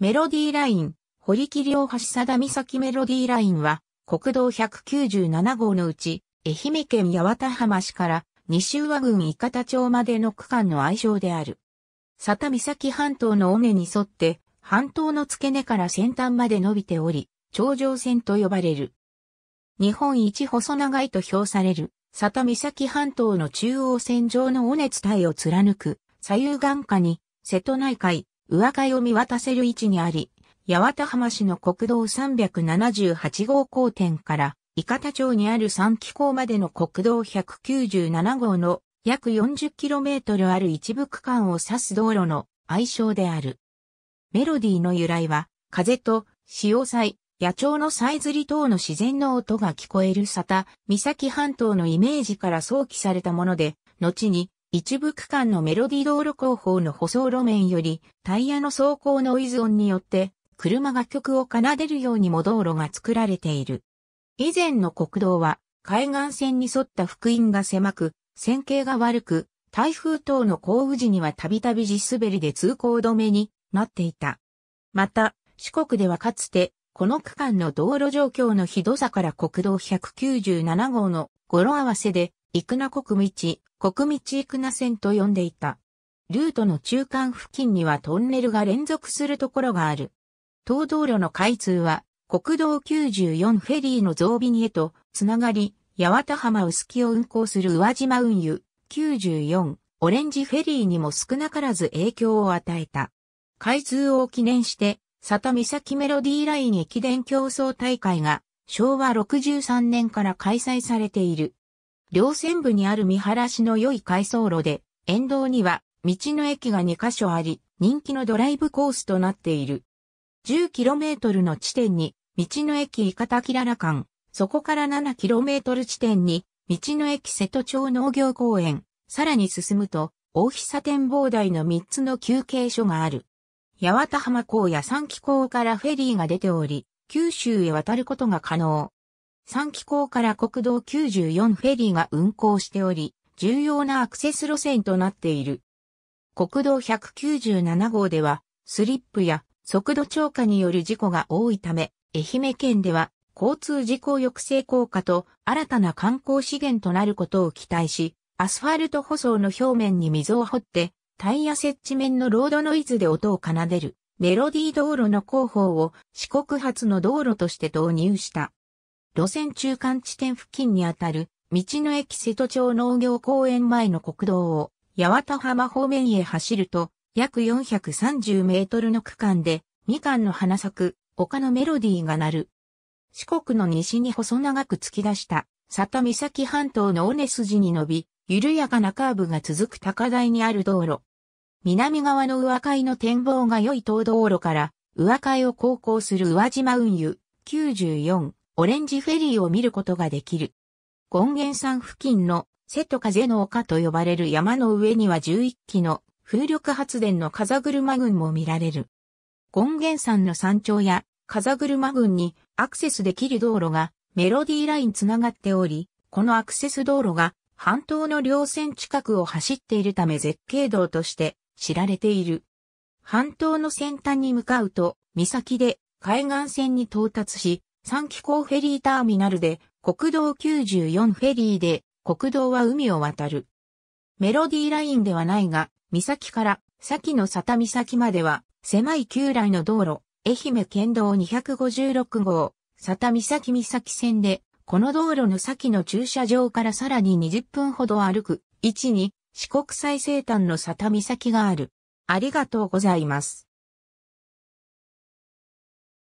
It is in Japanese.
メロディーライン、堀切大橋貞岬メロディーラインは、国道197号のうち、愛媛県八幡浜市から西宇和郡伊方町までの区間の愛称である。佐田岬半島の尾根に沿って、半島の付け根から先端まで伸びており、頂上線と呼ばれる。日本一細長いと評される、佐田岬半島の中央線上の尾根伝えを貫く、左右眼下に、瀬戸内海、上海を見渡せる位置にあり、八幡浜市の国道378号交点から、伊方町にある三気港までの国道197号の約 40km ある一部区間を指す道路の愛称である。メロディーの由来は、風と潮祭、野鳥のさえずり等の自然の音が聞こえる沙汰、岬半島のイメージから想起されたもので、後に一部区間のメロディ道路工法の舗装路面よりタイヤの走行ノイズ音によって車が曲を奏でるようにも道路が作られている。以前の国道は海岸線に沿った福音が狭く、線形が悪く、台風等の降雨時にはたびたび地滑りで通行止めになっていた。また、四国ではかつて、この区間の道路状況のひどさから国道197号の語呂合わせで、クナ国道、国道くな線と呼んでいた。ルートの中間付近にはトンネルが連続するところがある。東道路の開通は、国道94フェリーの増便へと、つながり、八幡浜薄木を運行する宇和島運輸94オレンジフェリーにも少なからず影響を与えた。開通を記念して、佐田岬メロディーライン駅伝競争大会が昭和63年から開催されている。両線部にある見晴らしの良い回送路で、沿道には道の駅が2カ所あり、人気のドライブコースとなっている。10km の地点に、道の駅イカタキララ間、そこから 7km 地点に、道の駅瀬戸町農業公園、さらに進むと、大久展望台の3つの休憩所がある。八幡浜港や三木港からフェリーが出ており、九州へ渡ることが可能。3機構から国道94フェリーが運行しており、重要なアクセス路線となっている。国道197号では、スリップや速度超過による事故が多いため、愛媛県では交通事故抑制効果と新たな観光資源となることを期待し、アスファルト舗装の表面に溝を掘って、タイヤ設置面のロードノイズで音を奏でる、メロディー道路の広報を四国発の道路として導入した。路線中間地点付近にあたる、道の駅瀬戸町農業公園前の国道を、八幡浜方面へ走ると、約430メートルの区間で、みかんの花咲く、丘のメロディーが鳴る。四国の西に細長く突き出した、里岬半島の尾根筋に伸び、緩やかなカーブが続く高台にある道路。南側の上海の展望が良い東道路から、上海を航行する宇和島運輸94オレンジフェリーを見ることができる。権現山付近の瀬戸風の丘と呼ばれる山の上には11基の風力発電の風車群も見られる。権現山の山頂や風車群にアクセスできる道路がメロディーライン繋がっており、このアクセス道路が半島の稜線近くを走っているため絶景道として知られている。半島の先端に向かうと、岬で海岸線に到達し、三気候フェリーターミナルで国道94フェリーで国道は海を渡る。メロディーラインではないが、岬から先の佐田岬までは狭い旧来の道路、愛媛県道256号、佐田岬岬線で、この道路の先の駐車場からさらに20分ほど歩く位置に四国最西端の佐田岬がある。ありがとうございます。